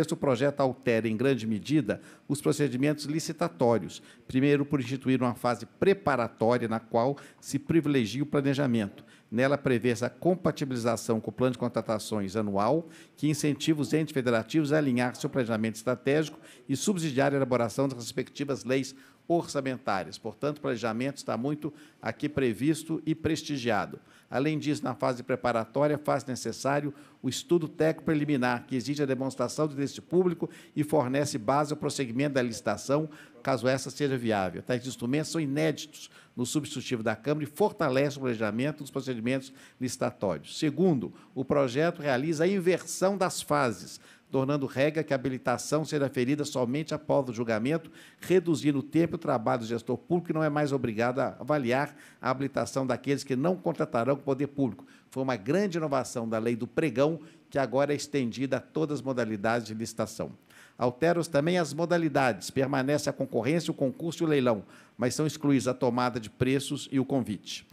Este projeto altera, em grande medida, os procedimentos licitatórios. Primeiro, por instituir uma fase preparatória na qual se privilegia o planejamento Nela prevê-se a compatibilização com o plano de contratações anual, que incentiva os entes federativos a alinhar seu planejamento estratégico e subsidiar a elaboração das respectivas leis orçamentárias. Portanto, o planejamento está muito aqui previsto e prestigiado. Além disso, na fase preparatória, faz necessário o estudo técnico preliminar, que exige a demonstração do interesse público e fornece base ao prosseguimento da licitação, caso essa seja viável. Tais instrumentos são inéditos no substitutivo da Câmara e fortalecem o planejamento dos procedimentos licitatórios. Segundo, o projeto realiza a inversão das fases tornando regra que a habilitação será ferida somente após o julgamento, reduzindo o tempo e o trabalho do gestor público, que não é mais obrigado a avaliar a habilitação daqueles que não contratarão com o poder público. Foi uma grande inovação da lei do pregão, que agora é estendida a todas as modalidades de licitação. Alteram também as modalidades. Permanece a concorrência, o concurso e o leilão, mas são excluídos a tomada de preços e o convite.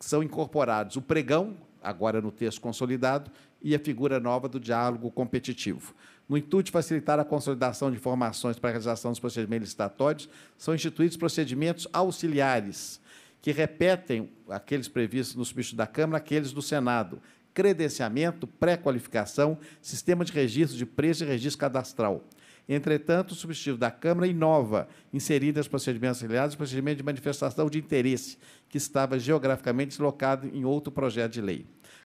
São incorporados o pregão, agora no texto consolidado, e a figura nova do diálogo competitivo. No intuito de facilitar a consolidação de informações para a realização dos procedimentos licitatórios, são instituídos procedimentos auxiliares, que repetem aqueles previstos no substituto da Câmara, aqueles do Senado. Credenciamento, pré-qualificação, sistema de registro de preço e registro cadastral. Entretanto, o substitutivo da Câmara inova, inserida os procedimentos auxiliares o procedimento de manifestação de interesse, que estava geograficamente deslocado em outro projeto de lei.